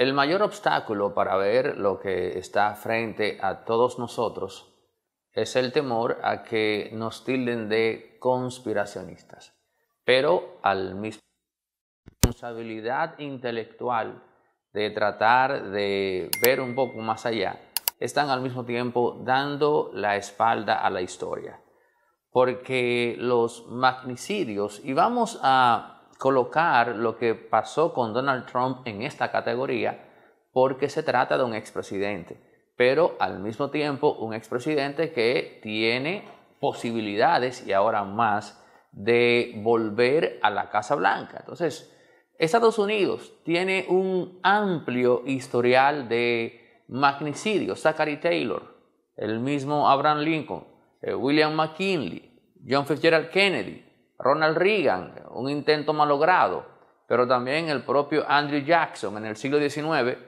El mayor obstáculo para ver lo que está frente a todos nosotros es el temor a que nos tilden de conspiracionistas, pero al mismo responsabilidad intelectual de tratar de ver un poco más allá, están al mismo tiempo dando la espalda a la historia. Porque los magnicidios, y vamos a colocar lo que pasó con Donald Trump en esta categoría porque se trata de un expresidente, pero al mismo tiempo un expresidente que tiene posibilidades y ahora más de volver a la Casa Blanca. Entonces, Estados Unidos tiene un amplio historial de magnicidio. Zachary Taylor, el mismo Abraham Lincoln, eh, William McKinley, John Fitzgerald Kennedy, Ronald Reagan, un intento malogrado, pero también el propio Andrew Jackson en el siglo XIX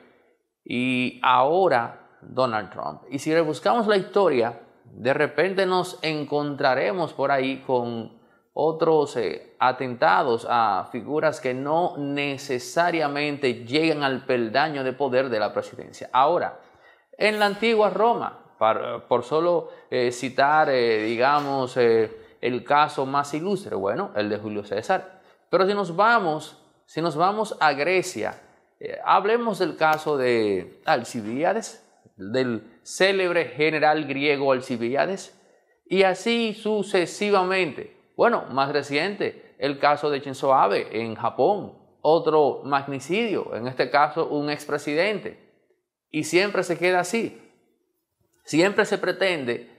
y ahora Donald Trump. Y si rebuscamos la historia, de repente nos encontraremos por ahí con otros eh, atentados a figuras que no necesariamente llegan al peldaño de poder de la presidencia. Ahora, en la antigua Roma, eh, por solo eh, citar, digamos, el caso más ilustre? Bueno, el de Julio César. Pero si nos vamos, si nos vamos a Grecia, eh, hablemos del caso de Alcibiades, del célebre general griego Alcibiades, y así sucesivamente. Bueno, más reciente, el caso de Shinzo Abe en Japón, otro magnicidio, en este caso un expresidente. Y siempre se queda así. Siempre se pretende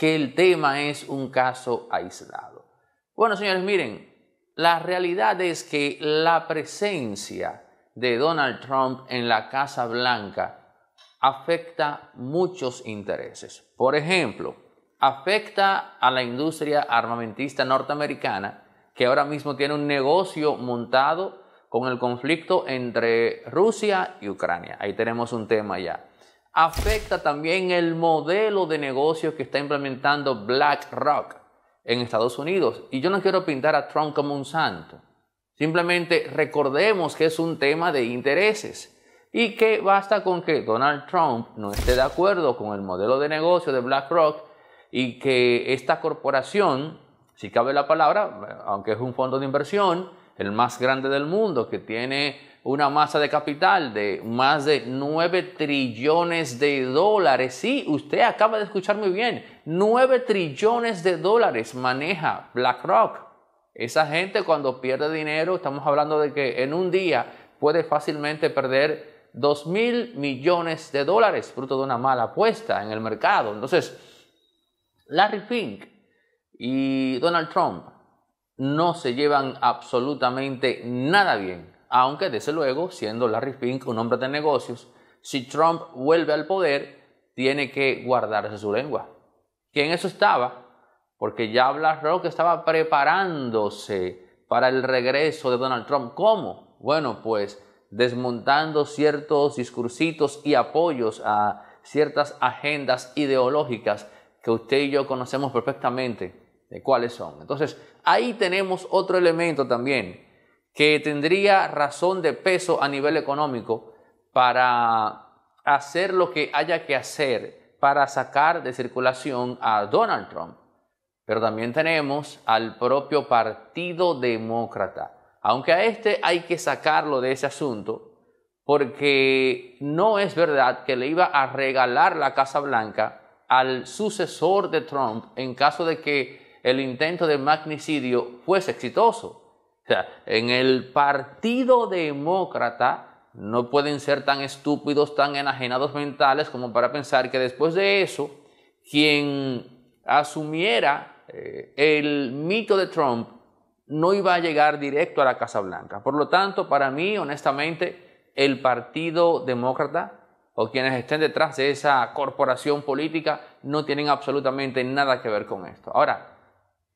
que el tema es un caso aislado. Bueno, señores, miren, la realidad es que la presencia de Donald Trump en la Casa Blanca afecta muchos intereses. Por ejemplo, afecta a la industria armamentista norteamericana, que ahora mismo tiene un negocio montado con el conflicto entre Rusia y Ucrania. Ahí tenemos un tema ya afecta también el modelo de negocio que está implementando BlackRock en Estados Unidos. Y yo no quiero pintar a Trump como un santo. Simplemente recordemos que es un tema de intereses y que basta con que Donald Trump no esté de acuerdo con el modelo de negocio de BlackRock y que esta corporación, si cabe la palabra, aunque es un fondo de inversión, el más grande del mundo, que tiene una masa de capital de más de 9 trillones de dólares. Sí, usted acaba de escuchar muy bien. 9 trillones de dólares maneja BlackRock. Esa gente cuando pierde dinero, estamos hablando de que en un día puede fácilmente perder 2 mil millones de dólares, fruto de una mala apuesta en el mercado. Entonces, Larry Fink y Donald Trump no se llevan absolutamente nada bien aunque desde luego, siendo Larry Pink un hombre de negocios, si Trump vuelve al poder, tiene que guardarse su lengua. ¿Quién eso estaba, porque ya BlackRock estaba preparándose para el regreso de Donald Trump. ¿Cómo? Bueno, pues desmontando ciertos discursitos y apoyos a ciertas agendas ideológicas que usted y yo conocemos perfectamente de cuáles son. Entonces, ahí tenemos otro elemento también que tendría razón de peso a nivel económico para hacer lo que haya que hacer para sacar de circulación a Donald Trump. Pero también tenemos al propio Partido Demócrata. Aunque a este hay que sacarlo de ese asunto, porque no es verdad que le iba a regalar la Casa Blanca al sucesor de Trump en caso de que el intento de magnicidio fuese exitoso en el Partido Demócrata no pueden ser tan estúpidos, tan enajenados mentales como para pensar que después de eso, quien asumiera eh, el mito de Trump no iba a llegar directo a la Casa Blanca. Por lo tanto, para mí, honestamente, el Partido Demócrata o quienes estén detrás de esa corporación política no tienen absolutamente nada que ver con esto. Ahora,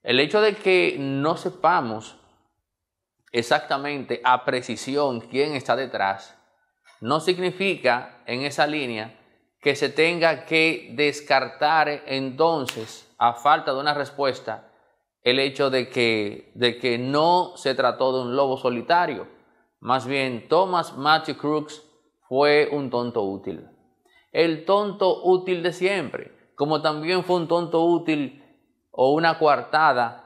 el hecho de que no sepamos exactamente a precisión quién está detrás, no significa en esa línea que se tenga que descartar entonces, a falta de una respuesta, el hecho de que, de que no se trató de un lobo solitario. Más bien, Thomas Matthew Crooks fue un tonto útil. El tonto útil de siempre, como también fue un tonto útil o una coartada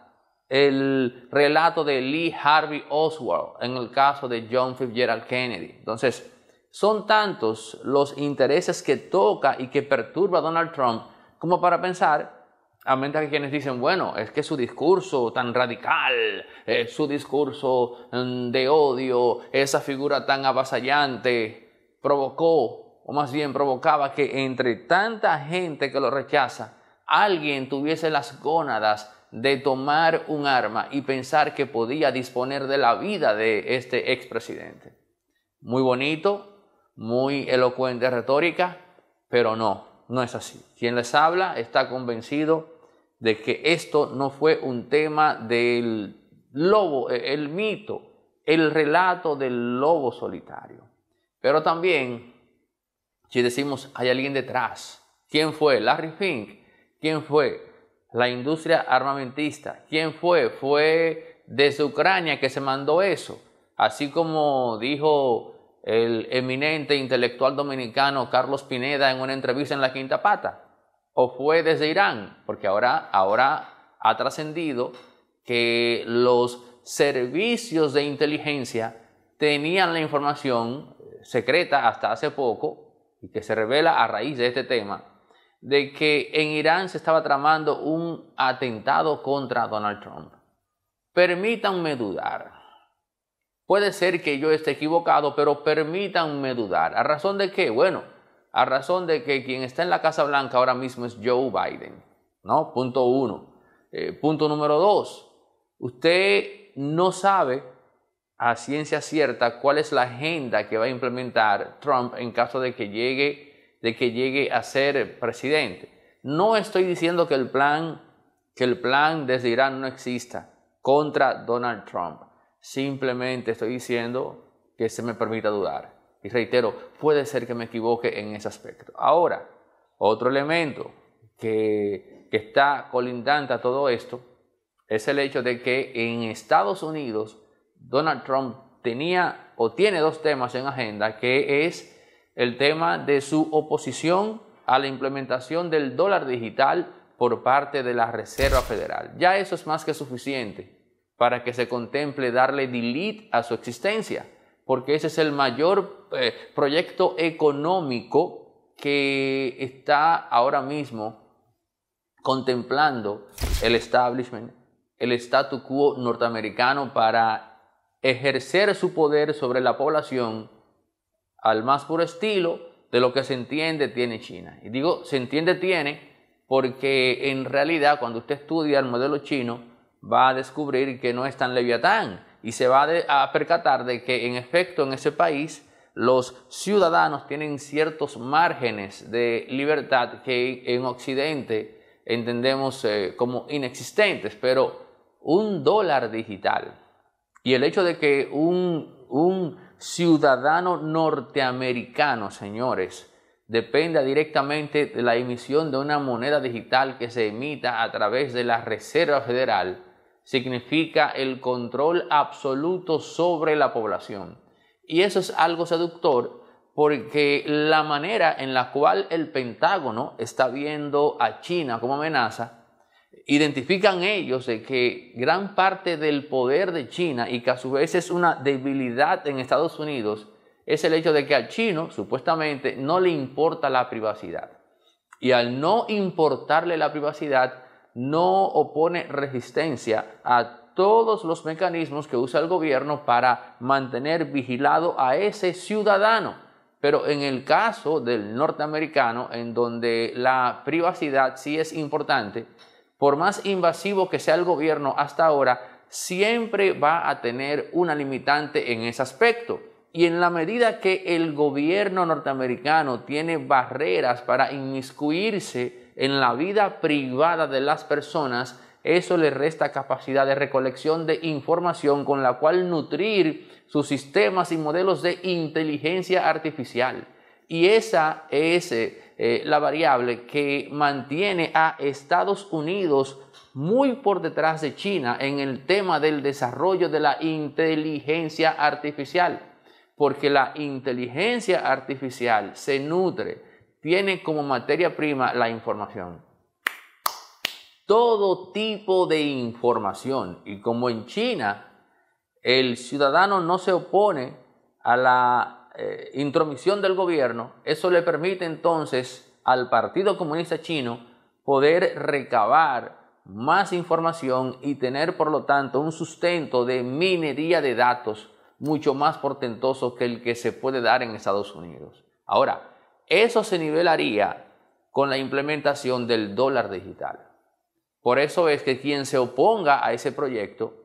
el relato de Lee Harvey Oswald en el caso de John Fitzgerald Kennedy. Entonces, son tantos los intereses que toca y que perturba Donald Trump como para pensar, a mente que quienes dicen, bueno, es que su discurso tan radical, eh, su discurso mm, de odio, esa figura tan avasallante, provocó, o más bien provocaba que entre tanta gente que lo rechaza, alguien tuviese las gónadas de tomar un arma y pensar que podía disponer de la vida de este expresidente. Muy bonito, muy elocuente retórica, pero no, no es así. Quien les habla está convencido de que esto no fue un tema del lobo, eh, el mito, el relato del lobo solitario. Pero también, si decimos, hay alguien detrás, ¿quién fue? Larry Fink, ¿quién fue? la industria armamentista. ¿Quién fue? Fue desde Ucrania que se mandó eso. Así como dijo el eminente intelectual dominicano Carlos Pineda en una entrevista en La Quinta Pata. O fue desde Irán, porque ahora, ahora ha trascendido que los servicios de inteligencia tenían la información secreta hasta hace poco y que se revela a raíz de este tema de que en Irán se estaba tramando un atentado contra Donald Trump. Permítanme dudar. Puede ser que yo esté equivocado, pero permítanme dudar. ¿A razón de qué? Bueno, a razón de que quien está en la Casa Blanca ahora mismo es Joe Biden, ¿no? Punto uno. Eh, punto número dos, usted no sabe a ciencia cierta cuál es la agenda que va a implementar Trump en caso de que llegue de que llegue a ser presidente. No estoy diciendo que el plan, que el plan desde Irán no exista contra Donald Trump. Simplemente estoy diciendo que se me permita dudar. Y reitero, puede ser que me equivoque en ese aspecto. Ahora, otro elemento que, que está colindante a todo esto es el hecho de que en Estados Unidos Donald Trump tenía o tiene dos temas en agenda, que es el tema de su oposición a la implementación del dólar digital por parte de la Reserva Federal. Ya eso es más que suficiente para que se contemple darle delete a su existencia, porque ese es el mayor eh, proyecto económico que está ahora mismo contemplando el establishment, el statu quo norteamericano para ejercer su poder sobre la población al más puro estilo de lo que se entiende tiene China. Y digo, se entiende tiene porque en realidad cuando usted estudia el modelo chino va a descubrir que no es tan leviatán y se va a percatar de que en efecto en ese país los ciudadanos tienen ciertos márgenes de libertad que en Occidente entendemos eh, como inexistentes, pero un dólar digital y el hecho de que un, un ciudadano norteamericano, señores, depende directamente de la emisión de una moneda digital que se emita a través de la Reserva Federal, significa el control absoluto sobre la población. Y eso es algo seductor porque la manera en la cual el Pentágono está viendo a China como amenaza identifican ellos que gran parte del poder de China y que a su vez es una debilidad en Estados Unidos es el hecho de que al chino supuestamente no le importa la privacidad. Y al no importarle la privacidad, no opone resistencia a todos los mecanismos que usa el gobierno para mantener vigilado a ese ciudadano. Pero en el caso del norteamericano, en donde la privacidad sí es importante, por más invasivo que sea el gobierno hasta ahora, siempre va a tener una limitante en ese aspecto. Y en la medida que el gobierno norteamericano tiene barreras para inmiscuirse en la vida privada de las personas, eso le resta capacidad de recolección de información con la cual nutrir sus sistemas y modelos de inteligencia artificial. Y esa es eh, eh, la variable que mantiene a Estados Unidos muy por detrás de China en el tema del desarrollo de la inteligencia artificial, porque la inteligencia artificial se nutre, tiene como materia prima la información. Todo tipo de información. Y como en China, el ciudadano no se opone a la eh, intromisión del gobierno, eso le permite entonces al Partido Comunista Chino poder recabar más información y tener por lo tanto un sustento de minería de datos mucho más portentoso que el que se puede dar en Estados Unidos. Ahora, eso se nivelaría con la implementación del dólar digital. Por eso es que quien se oponga a ese proyecto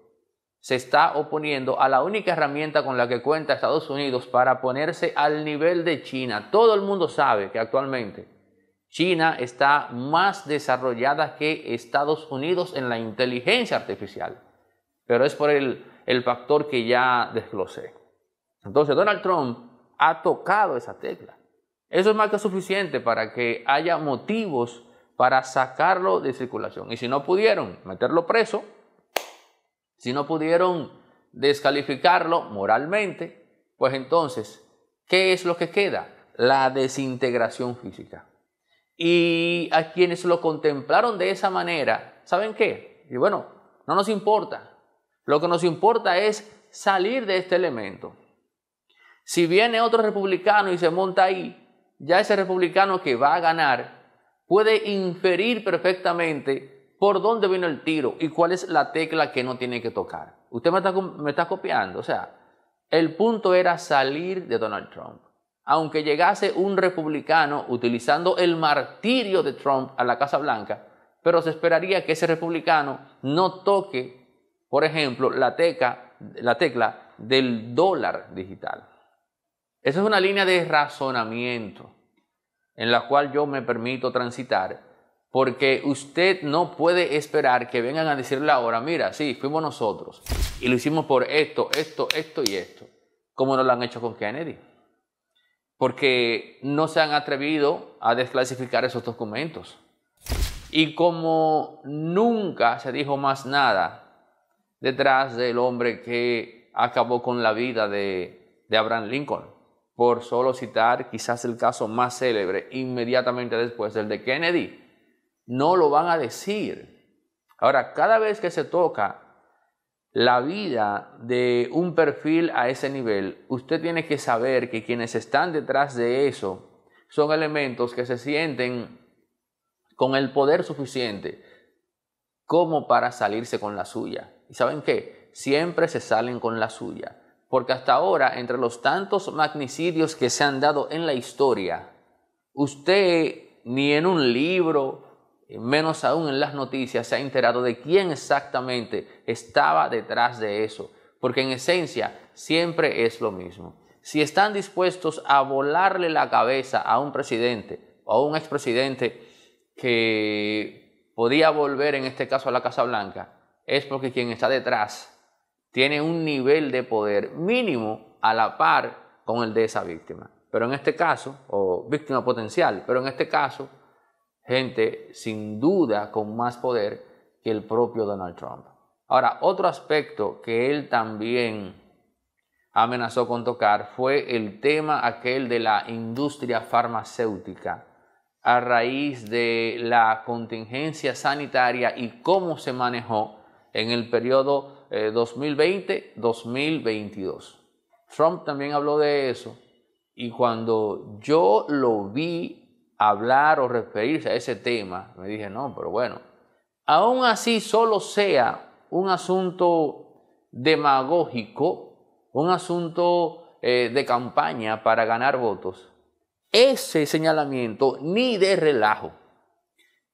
se está oponiendo a la única herramienta con la que cuenta Estados Unidos para ponerse al nivel de China. Todo el mundo sabe que actualmente China está más desarrollada que Estados Unidos en la inteligencia artificial, pero es por el, factor que ya desglosé. Entonces Donald Trump ha tocado esa tecla. Eso es más que suficiente para que haya motivos para sacarlo de circulación. Y si no pudieron meterlo preso, si no pudieron descalificarlo moralmente, pues entonces, ¿qué es lo que queda? La desintegración física. Y a quienes lo contemplaron de esa manera, ¿saben qué? Y bueno, no nos importa. Lo que nos importa es salir de este elemento. Si viene otro republicano y se monta ahí, ya ese republicano que va a ganar puede inferir perfectamente por dónde vino el tiro y cuál es la tecla que no tiene que tocar. Usted me está, copiando, o sea, el punto era salir de Donald Trump. Aunque llegase un republicano utilizando el martirio de Trump a la Casa Blanca, pero se esperaría que ese republicano no toque, por ejemplo, la, la tecla del dólar digital. Esa es una línea de razonamiento en la cual yo me permito transitar porque usted no puede esperar que vengan a decirle ahora, mira, sí, fuimos nosotros y lo hicimos por esto, esto, esto y esto, como no lo han hecho con Kennedy. Porque no se han atrevido a desclasificar esos documentos. Y como nunca se dijo más nada detrás del hombre que acabó con la vida de, de Abraham Lincoln, por solo citar quizás el caso más célebre inmediatamente después del de Kennedy no lo van a decir. Ahora, cada vez que se toca la vida de un perfil a ese nivel, usted tiene que saber que quienes están detrás de eso son elementos que se sienten con el poder suficiente como para salirse con la suya. ¿Y saben qué? Siempre se salen con la suya. Porque hasta ahora, entre los tantos magnicidios que se han dado en la historia, usted ni en un libro, menos aún en las noticias, se ha enterado de quién exactamente estaba detrás de eso, porque en esencia siempre es lo mismo. Si están dispuestos a volarle la cabeza a un presidente o a un expresidente que podía volver en este caso a la Casa Blanca, es porque quien está detrás tiene un nivel de poder mínimo a la par con el de esa víctima. Pero en este caso, o víctima potencial, pero en este caso, gente sin duda con más poder que el propio Donald Trump. Ahora, otro aspecto que él también amenazó con tocar fue el tema aquel de la industria farmacéutica a raíz de la contingencia sanitaria y cómo se manejó en el periodo 2020-2022. Eh, Trump también habló de eso y cuando yo lo vi hablar o referirse a ese tema. Me dije, no, pero bueno, aún así solo sea un asunto demagógico, un asunto eh, de campaña para ganar votos, ese señalamiento ni de relajo,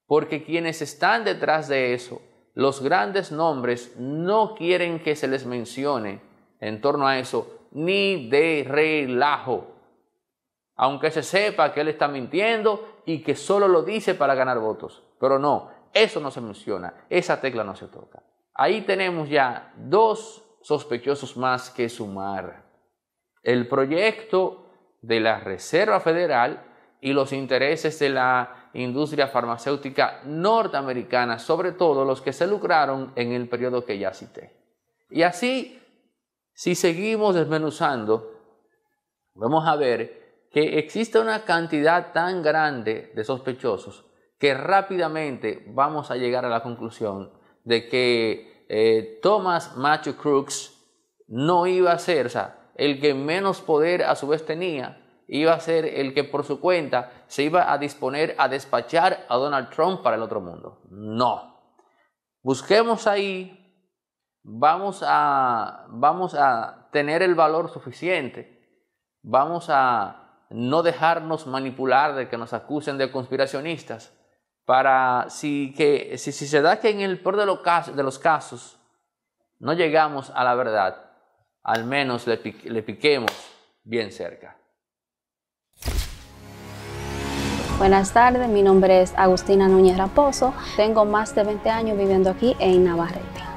porque quienes están detrás de eso, los grandes nombres, no quieren que se les mencione en torno a eso, ni de relajo aunque se sepa que él está mintiendo y que solo lo dice para ganar votos. Pero no, eso no se menciona, esa tecla no se toca. Ahí tenemos ya dos sospechosos más que sumar. El proyecto de la Reserva Federal y los intereses de la industria farmacéutica norteamericana, sobre todo los que se lucraron en el periodo que ya cité. Y así, si seguimos desmenuzando, vamos a ver que existe una cantidad tan grande de sospechosos que rápidamente vamos a llegar a la conclusión de que eh, Thomas Matthew Crooks no iba a ser, o sea, el que menos poder a su vez tenía, iba a ser el que por su cuenta se iba a disponer a despachar a Donald Trump para el otro mundo. No. Busquemos ahí, vamos a, vamos a tener el valor suficiente, vamos a no dejarnos manipular de que nos acusen de conspiracionistas, para si, que, si, se da que en el peor de los, casos, no llegamos a la verdad, al menos le, le piquemos bien cerca. Buenas tardes, mi nombre es Agustina Núñez Raposo, tengo más de 20 años viviendo aquí en Navarrete